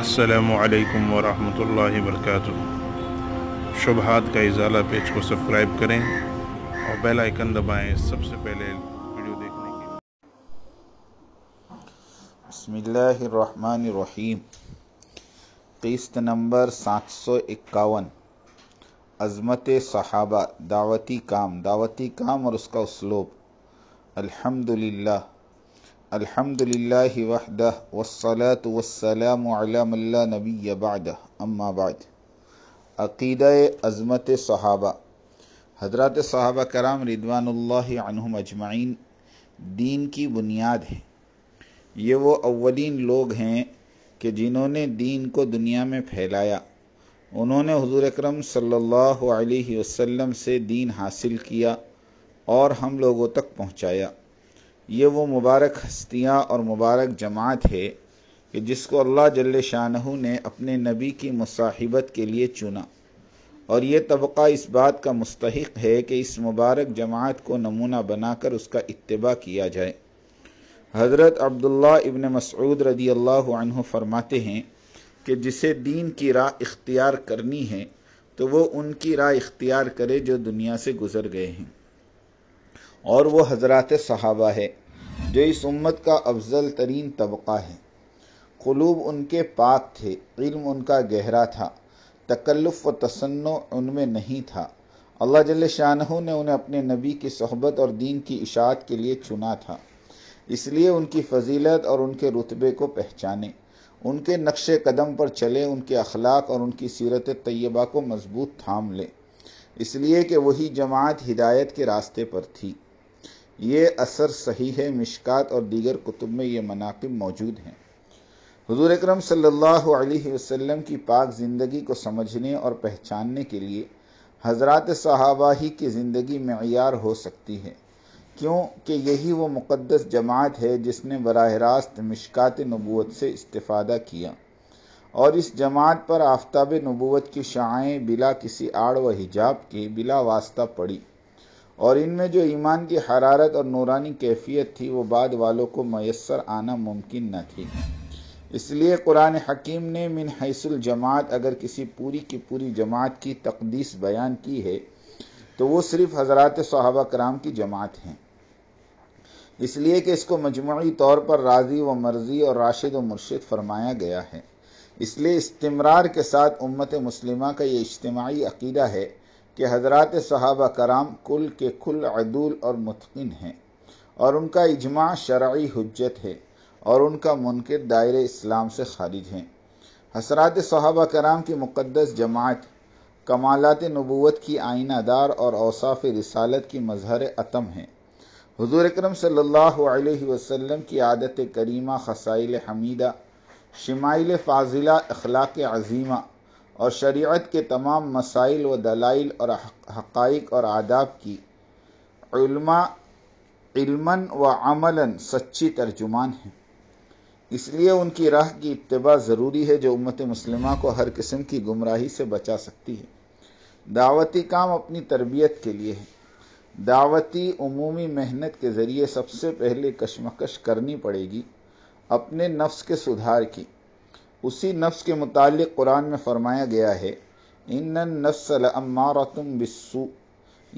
असलकम वरहल वर्क शुभहात का इजाला पेज को सब्सक्राइब करें और बेल आइकन दबाएं सबसे पहले वीडियो देखने के लिए रहीम किस्त नंबर सात सौ इक्यावन अज़मत सहाबा दावती काम दावती काम और उसका उसलोब अल्हम्दुलिल्लाह الحمد لله وحده والصلاة والسلام على من لا نبي بعده अम्मा बाद अक़ीद अज़मत सहाबा हजरत सहाबा कराम रिदवानल्लाम अजमाइन दीन की बुनियाद है ये वो अव्वलिन लोग हैं कि जिन्होंने दीन को दुनिया में फैलाया उन्होंने हुजूर अकरम सल्लल्लाहु अलैहि वसल्लम से दीन हासिल किया और हम लोगों तक पहुंचाया ये वो मुबारक हस्तियाँ और मुबारक जमात है कि जिसको अल्लाह जल्ल शाहू ने अपने नबी की मुसाहिबत के लिए चुना और ये तबका इस बात का मुस्तक है कि इस मुबारक जमात को नमूना बनाकर उसका इतबा किया जाए हज़रत अब्दुल्ला इबन मसऊद रदी अल्लाह फरमाते हैं कि जिसे दीन की राह इख्तियार करनी है तो वो उनकी राह इख्तियार करे जो दुनिया से गुज़र गए हैं और वो हजरत सहाबा है जो इस उम्मत का अफजल तरीन तबका है खलूब उनके पाक थे इल्म उनका गहरा था तकल्लुफ़ व तसन्न उनमें नहीं था अल्लाह जल शाह ने उन्हें अपने नबी की सहबत और दीन की इशात के लिए चुना था इसलिए उनकी फजीलत और उनके रुतबे को पहचाने उनके नक्श कदम पर चले उनके अखलाक और उनकी सीरत तय्यबा को मजबूत थाम लें इसलिए कि वही जमात हिदायत के रास्ते पर थी ये असर सही है मिशकात और दीगर कुतुब में ये मनाकब मौजूद हैं हजूर अक्रम सल्लल्लाहु वसल्लम की पाक ज़िंदगी को समझने और पहचानने के लिए हजरत सहाबा ही की ज़िंदगी मैार हो सकती है क्योंकि यही वो मुक़दस जमात है जिसने बरह रास्त मिशकात नबूत से इस्ता किया और इस जमात पर आफ्ताब नबूत की शाएँ बिला किसी आड़ व हिजाब के बिला वास्ता पड़ी और इनमें जो ईमान की हरारत और नूरानी कैफियत थी वो बाद वालों को मैसर आना मुमकिन न थी इसलिए कुरान हकीम ने मिन हैसुल जमात अगर किसी पूरी की पूरी जमात की तकदीस बयान की है तो वो सिर्फ़ हजरत सहाबा कराम की जमात हैं इसलिए कि इसको मजमू तौर पर राजी व मर्जी और राशिद व मुर्शिद फरमाया गया है इसलिए इस्तेमरार के साथ उम्मत मुस्लिमा का ये इज्तमाही अकीदा है कि हजरत सहाबा कराम कुल के कुल अदूल और मतकिन हैं और उनका इजमा शर्य हजत है और उनका मुनकर दायरे इस्लाम से खारिज हैं हसरात सहाबा कराम की मुक़दस जमात कमालत नबूत की आइनादार और औसाफ रसालत की मजहर अतम हैं हजूर अक्रम सम की आदत करीमा खसाइल हमीदा शिमाइल फाजिला अखलाक अजीमा और शरीयत के तमाम मसाइल व दलाइल और हक़ाइक और आदाब की इल्मन व अमलन सच्ची तर्जुमान हैं इसलिए उनकी राह की इतबा ज़रूरी है जो उम्मत मुस्लिमा को हर किस्म की गुमराही से बचा सकती है दावती काम अपनी तरबियत के लिए है दावती उमूमी मेहनत के ज़रिए सबसे पहले कशमकश करनी पड़ेगी अपने नफ्स के सुधार की उसी नफ्स के मुतालिक कुरान में फ़रमाया गया है इन नफ्स अम्मा तुम बिस्सू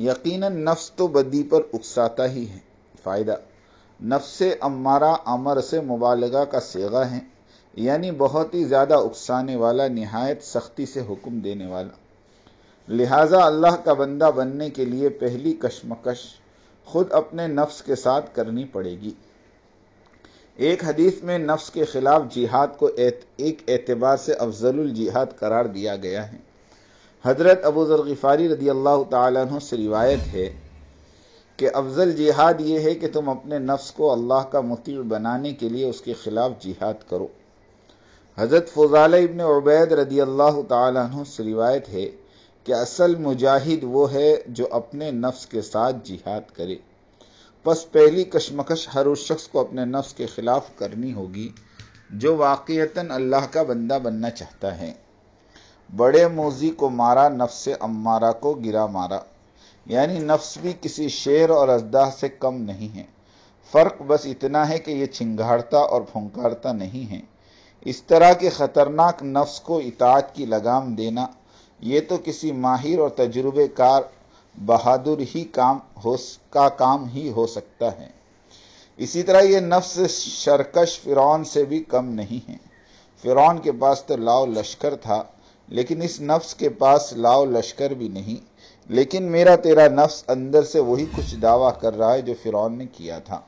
यकीन नफ्स तो बदी पर उकसाता ही है फ़ायदा नफ्स अम्मारा अमर से मुबालगा का सेगा है यानी बहुत ही ज़्यादा उकसाने वाला नहायत सख्ती से हुक्म देने वाला लिहाजा अल्लाह का बंदा बनने के लिए पहली कशमकश खुद अपने नफ्स के साथ करनी पड़ेगी एक हदीस में नफ्स के ख़िलाफ़ जिहाद को एत, एक एतबार से अफजल जिहाद करार दिया गया है हज़रत अबू ज़रफ़ारी रदी अल्लाह तु से रिवायत है कि अफजल जिहाद ये है कि तुम अपने नफ्स को अल्लाह का मुतीब बनाने के लिए उसके ख़िलाफ़ जिहाद करो हज़रत फ़जाल इबन उबैद रदी अल्लाह तु से रिवायत है कि असल मुजाहिद वो है जो अपने नफ्स के साथ जिहाद करे बस पहली कशमकश हर उस शख्स को अपने नफ्स के ख़िलाफ़ करनी होगी जो वाक़ता अल्लाह का बंदा बनना चाहता है बड़े मोजी को मारा नफ्स अम्मारा को गिरा मारा यानी नफ्स भी किसी शेर और अजदा से कम नहीं है फ़र्क बस इतना है कि यह छिंगाड़ता और फुंकारता नहीं है इस तरह के ख़तरनाक नफ्स को इताद की लगाम देना ये तो किसी माहिर और तजुर्बेकार बहादुर ही काम हो का काम ही हो सकता है इसी तरह ये नफ्स शरकश फ़िरौन से भी कम नहीं है फ़िरौन के पास तो लाओ लश्कर था लेकिन इस नफ्स के पास लाओ लश्कर भी नहीं लेकिन मेरा तेरा नफ्स अंदर से वही कुछ दावा कर रहा है जो फ़िरौन ने किया था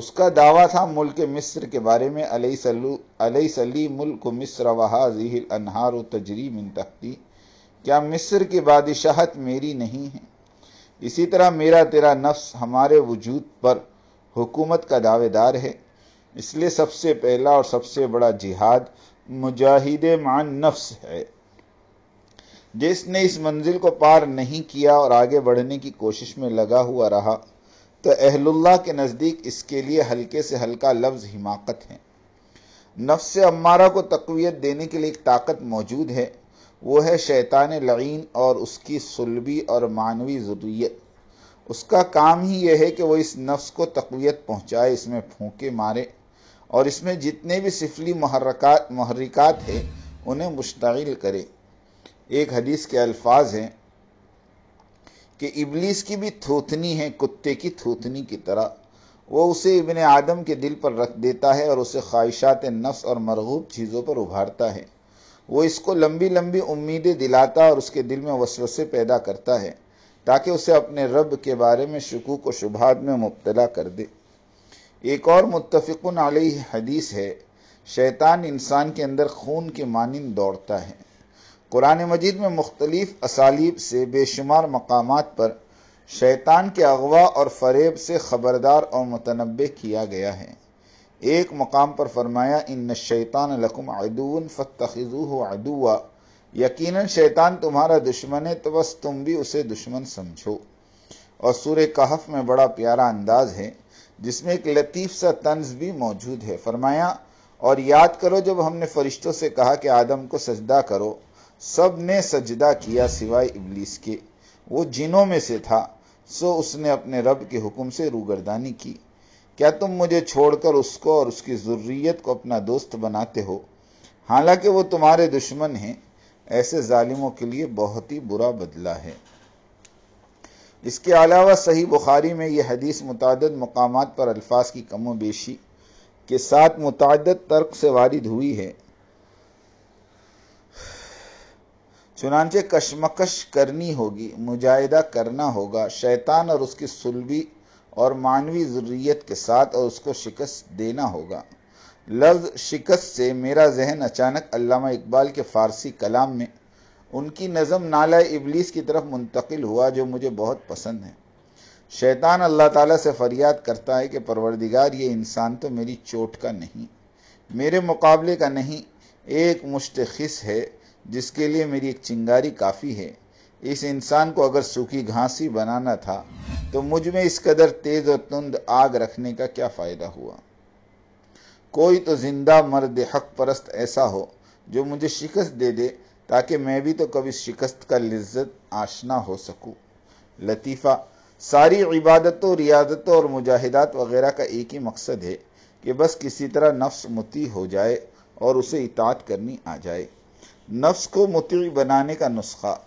उसका दावा था मुल्क मिस्र के बारे में अलई सली मुल्क मिस्र वहा जहील अनहार तजरी मिन तख्ती क्या मिस्र की बादशाहत मेरी नहीं है इसी तरह मेरा तेरा नफ्स हमारे वजूद पर हुकूमत का दावेदार है इसलिए सबसे पहला और सबसे बड़ा जिहाद मुजाहिद मान नफ्स है जिसने इस मंजिल को पार नहीं किया और आगे बढ़ने की कोशिश में लगा हुआ रहा तो अहलुल्लाह के नज़दीक इसके लिए हल्के से हल्का लफ्ज़ हिमाकत है नफ्स अम्मारा को तकवीत देने के लिए एक ताकत मौजूद है वो है शैतान लईन और उसकी सुलबी और मानवी ज़रूरीत उसका काम ही यह है कि वो इस नफ्स को तकवीत पहुँचाए इसमें फूके मारे और इसमें जितने भी सिफली महरक महरिकात हैं उन्हें मुश्तिल करे एक हदीस के अल्फाज हैं कि इबलीस की भी थूथनी है कुत्ते की थूथनी की तरह वो उसे इबन आदम के दिल पर रख देता है और उसे ख्वाहिशात नफ्स और मरगूब चीज़ों पर उभारता है वो इसको लंबी लंबी उम्मीदें दिलाता और उसके दिल में वसवसे पैदा करता है ताकि उसे अपने रब के बारे में शकूक व शुभात में मुबतला कर दे एक और मुतफ़िकन आलही हदीस है शैतान इंसान के अंदर खून के मानंद दौड़ता है कुरान मजीद में मुख्तलिफ असालीब से बेशुमार मकाम पर शैतान के अगवा और फरेब से ख़बरदार और मतनबे किया गया है एक मकाम पर फरमाया इन शैतान लकुम अदून फ़तखु अदुआ यकीनन शैतान तुम्हारा दुश्मन है तो बस तुम भी उसे दुश्मन समझो और सूर कहफ में बड़ा प्यारा अंदाज है जिसमें एक लतीफ़ सा तंज भी मौजूद है फरमाया और याद करो जब हमने फरिश्तों से कहा कि आदम को सजदा करो सब ने सजदा किया सिवाय इबलीस के वो जिनों में से था सो उसने अपने रब के हुक्म से रूगरदानी की क्या तुम मुझे छोड़कर उसको और उसकी ज़रूरीत को अपना दोस्त बनाते हो हालांकि वो तुम्हारे दुश्मन हैं ऐसे ालिमों के लिए बहुत ही बुरा बदला है इसके अलावा सही बुखारी में यह हदीस मुतद मकाम पर अल्फाज की कमो बेशी के साथ मुतद तर्क से वारिद हुई है चुनाचे कशमकश करनी होगी मुजाहिदा करना होगा शैतान और उसकी सुलबी और मानवीय ज़रूरीत के साथ और उसको शिकस्त देना होगा लफ्ज़ शिकस्त से मेरा जहन अचानक अलामा इकबाल के फ़ारसी कलाम में उनकी नज़म नाला इबलीस की तरफ मुंतकिल हुआ जो मुझे बहुत पसंद है शैतान अल्लाह ताला से फरियाद करता है कि परवरदिगार ये इंसान तो मेरी चोट का नहीं मेरे मुकाबले का नहीं एक मुश्तखस है जिसके लिए मेरी एक चिंगारी काफ़ी है इस इंसान को अगर सूखी घास ही बनाना था तो मुझ में इस कदर तेज और तुंद आग रखने का क्या फ़ायदा हुआ कोई तो जिंदा मर्द हक परस्त ऐसा हो जो मुझे शिकस्त दे दे ताकि मैं भी तो कभी शिकस्त का लज्जत आशना हो सकूं लतीफ़ा सारी इबादतों रियादतों और मुजाहिदात वगैरह का एक ही मकसद है कि बस किसी तरह नफ्स मुती हो जाए और उसे इतात करनी आ जाए नफ्स को मुती बनाने का नुस्खा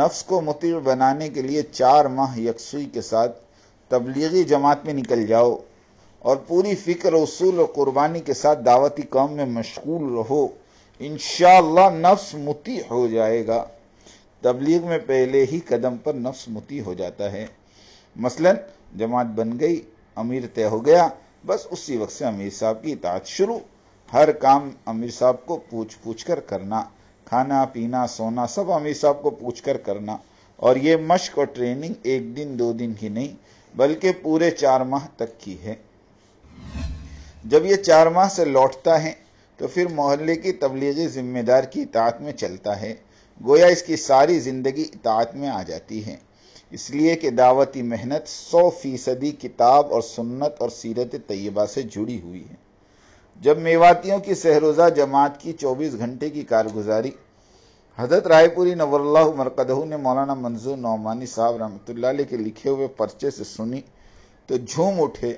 नफ्स को मुतिर बनाने के लिए चार माह यकसुई के साथ तबलीगी जमात में निकल जाओ और पूरी फ़िक्र उसूल और क़ुरबानी के साथ दावती काम में मशगूल रहो इन नफ्स मुती हो जाएगा तबलीग में पहले ही कदम पर नफ्स मुती हो जाता है मसलन जमात बन गई अमीर तय हो गया बस उसी वक्त से अमीर साहब की इतात शुरू हर काम अमीर साहब को पूछ पूछ कर करना खाना पीना सोना सब अमीर साहब को पूछ कर करना और ये मश्क और ट्रेनिंग एक दिन दो दिन की नहीं बल्कि पूरे चार माह तक की है जब ये चार माह से लौटता है तो फिर मोहल्ले की तबलीगी जिम्मेदार की इतात में चलता है गोया इसकी सारी ज़िंदगी इतात में आ जाती है इसलिए कि दावती मेहनत सौ फीसदी किताब और सुन्नत और सीरत तय्यबा से जुड़ी हुई है जब मेवातियों की सहरोज़ा जमात की 24 घंटे की कारगुजारी हजरत रायपुरी नवरल्ला मरकदहू ने मौलाना मंजूर नौमानी साहब रहमत के लिखे हुए पर्चे से सुनी तो झूम उठे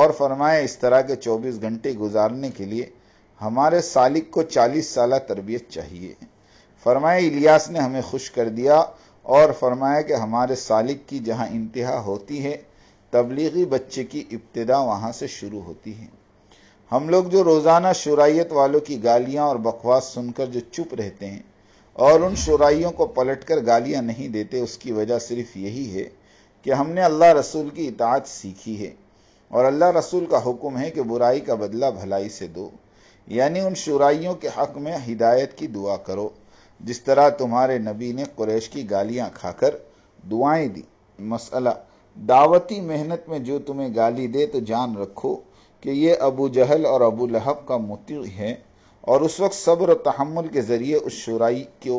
और फरमाए इस तरह के 24 घंटे गुजारने के लिए हमारे सालिक को 40 साल तरबियत चाहिए फरमाए इलियास ने हमें खुश कर दिया और फरमाया कि हमारे सालिक की जहाँ इंतहा होती है तबलीगी बच्चे की इब्तदा वहाँ से शुरू होती है हम लोग जो रोज़ाना शुराइत वालों की गालियाँ और बकवास सुनकर जो चुप रहते हैं और उन शुराइयों को पलटकर गालियाँ नहीं देते उसकी वजह सिर्फ यही है कि हमने अल्लाह रसूल की इतात सीखी है और अल्लाह रसूल का हुक्म है कि बुराई का बदला भलाई से दो यानी उन शुराइयों के हक में हिदायत की दुआ करो जिस तरह तुम्हारे नबी ने कुरैश की गालियाँ खाकर दुआएं दी मसला दावती मेहनत में जो तुम्हें गाली दे तो जान रखो कि ये अबू जहल और अबू लहब का मुती है और उस वक्त सब्र और तहमुल के ज़रिए उस शुराई को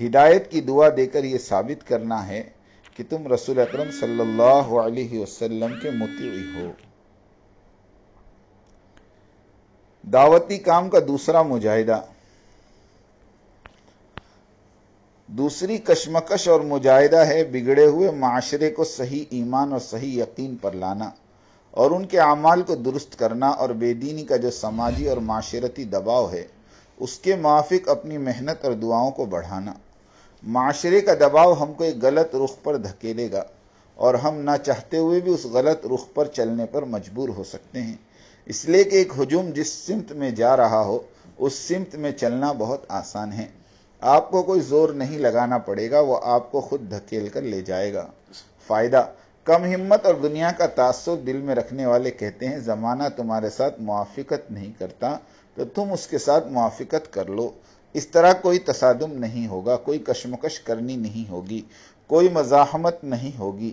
हिदायत की दुआ देकर यह साबित करना है कि तुम रसूल अकरम सल्लल्लाहु अलैहि वसल्लम के मुती हो दावती काम का दूसरा मुजाहिदा दूसरी कशमकश और मुजाहिदा है बिगड़े हुए माशरे को सही ईमान और सही यकीन पर लाना और उनके अमाल को दुरुस्त करना और बेदीनी का जो समाजी और माशरती दबाव है उसके माफिक अपनी मेहनत और दुआओं को बढ़ाना माशरे का दबाव हमको एक गलत रुख पर धकेलेगा और हम ना चाहते हुए भी उस गलत रुख पर चलने पर मजबूर हो सकते हैं इसलिए कि एक हजूम जिस सिमत में जा रहा हो उस सिमत में चलना बहुत आसान है आपको कोई जोर नहीं लगाना पड़ेगा वो आपको खुद धकेल कर ले जाएगा फ़ायदा कम हिम्मत और दुनिया का तासुर दिल में रखने वाले कहते हैं ज़माना तुम्हारे साथ मुआफ़त नहीं करता तो तुम उसके साथ मुआफ़त कर लो इस तरह कोई तसादम नहीं होगा कोई कशमकश करनी नहीं होगी कोई मज़ाहमत नहीं होगी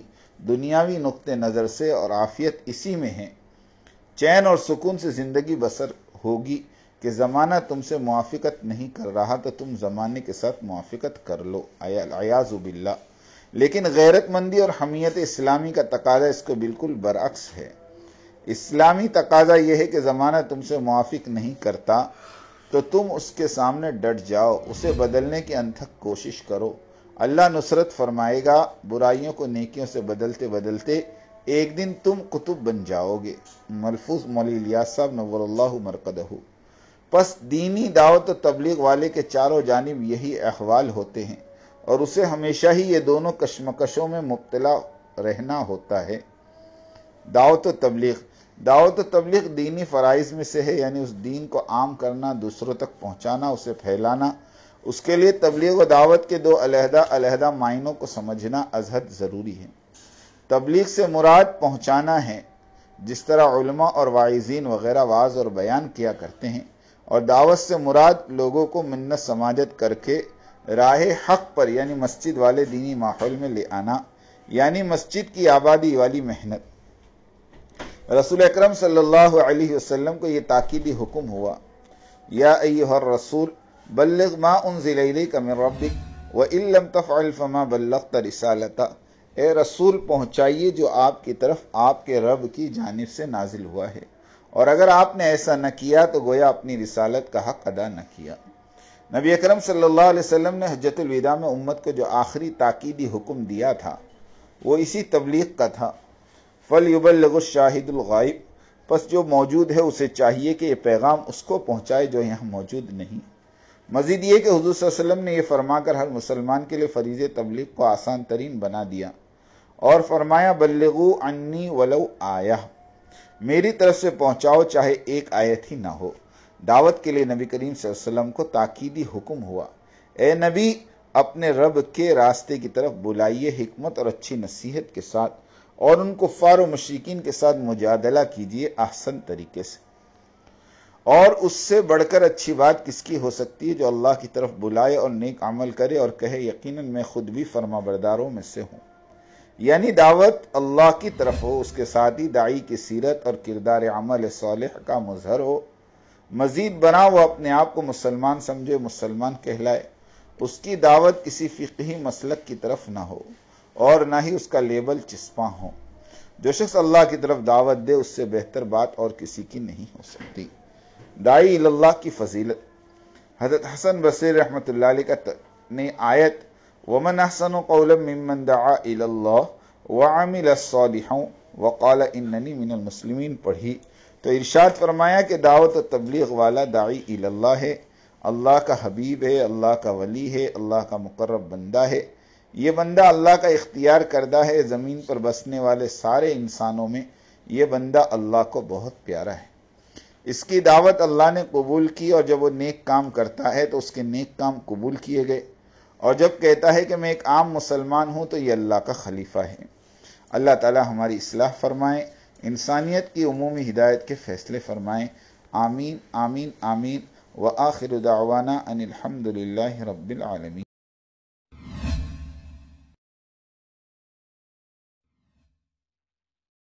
दुनियावी नुक़ नज़र से और आफ़ियत इसी में है चैन और सुकून से ज़िंदगी बसर होगी कि ज़माना तुमसे मुआफ़त नहीं कर रहा तो तुम ज़माने के साथ मुआफ़त कर लो अयाज़ुबिल्ला लेकिन गैरतमंदी और हमीयत इस्लामी का तकाजा इसको बिल्कुल बरअक्स है इस्लामी तकाजा यह है कि ज़माना तुमसे मुआफिक नहीं करता तो तुम उसके सामने डट जाओ उसे बदलने की अनथक कोशिश करो अल्लाह नुसरत फरमाएगा बुराइयों को नेकियों से बदलते बदलते एक दिन तुम कुतुब बन जाओगे मलफूज मौलिया साहब नवल्ला मरकद बस दीनी दावत तबलीग वाले के चारों जानब यही अहवाल होते हैं और उसे हमेशा ही ये दोनों कश्मकशों में मुबतला रहना होता है दावत तबलीग दावत तबलीग दीनी फ़राइज़ में से है यानी उस दीन को आम करना दूसरों तक पहुंचाना उसे फैलाना उसके लिए तबलीग व दावत के दो अलहदा अलहदा मायनों को समझना अजहद ज़रूरी है तबलीग से मुराद पहुंचाना है जिस तरह और वाइजीन वगैरह वाज और बयान किया करते हैं और दावत से मुराद लोगों को मन्नत समाजत करके राह हक पर यानी मस्जिद वाले दीनी माहौल में ले आना यानी मस्जिद की आबादी वाली मेहनत रसूल अक्रम सल्लल्लाहु अलैहि वसल्लम को यह ताकीदी हुक्म हुआ या अय्युहर रसूल बल्लग मा उनजिल का मिन रब्बिक व इल्लम तफ़अल फमा बल्लगत रिसालता ए रसूल पहुंचाइए जो आपकी तरफ आपके रब की जानब से नाजिल हुआ है और अगर आपने ऐसा न किया तो गोया अपनी रिसालत का हक अदा न किया नबी अकरम सल्लल्लाहु अलैहि वसल्लम ने हजतुलविदा में उम्मत को जो आखिरी ताकीदी हुक्म दिया था वो इसी तबलीग का था फल युबल शाहिदुलगाइब बस जो मौजूद है उसे चाहिए कि यह पैगाम उसको पहुंचाए जो यहाँ मौजूद नहीं मजीद ये कि हजूर वसलम ने यह फरमाकर हर मुसलमान के लिए फरीज तबलीग को आसान तरीन बना दिया और फरमाया बल्लगू अन्नी वलो आया मेरी तरफ से पहुंचाओ चाहे एक आयत ही ना हो दावत के लिए नबी करीम वसल्लम को ताकीदी हुक्म हुआ ए नबी अपने रब के रास्ते की तरफ बुलाइए हमत और अच्छी नसीहत के साथ और उनको फार मशीकिन के साथ मुजादला कीजिए आसन तरीके से और उससे बढ़कर अच्छी बात किसकी हो सकती है जो अल्लाह की तरफ बुलाए और नेक अमल करे और कहे यकीनन मैं खुद भी फर्मा बरदारों में से हूँ यानी दावत अल्लाह की तरफ हो उसके साथ ही दाई की सीरत और किरदार अमल साल का मजहर हो मजीद बना वो अपने आप को मुसलमान समझे मुसलमान कहलाए उसकी दावत किसी फिकही मसलक की तरफ ना हो और ना ही उसका लेबल चिस्पा हो जो शख्स अल्लाह की तरफ दावत दे उससे बेहतर बात और किसी की नहीं हो सकती दाई अल्लाह की फजीलत हजरत हसन बसर रहमत का ने आयत वमन हसन कौलमन दाँ वक़ाल इन्नी मिनल मुसलमिन पढ़ी तो इरशाद फरमाया कि दावत तबलीग वाला दाई इल्ला है अल्लाह का हबीब है अल्लाह का वली है अल्लाह का मुकर्रब बंदा है ये बंदा अल्लाह का इख्तियार करदा है ज़मीन पर बसने वाले सारे इंसानों में ये बंदा अल्लाह को बहुत प्यारा है इसकी दावत अल्लाह ने कबूल की और जब वो नेक काम करता है तो उसके नेक काम कबूल किए गए और जब कहता है कि मैं एक आम मुसलमान हूँ तो ये अल्लाह का खलीफा है अल्लाह ताला हमारी इसलाह फरमाएँ इंसानियत की अमूमी हिदायत के फैसले फरमाएँ आमीन आमीन आमीन व आखिर दावाना अनिलहमदिल्ला रबालमी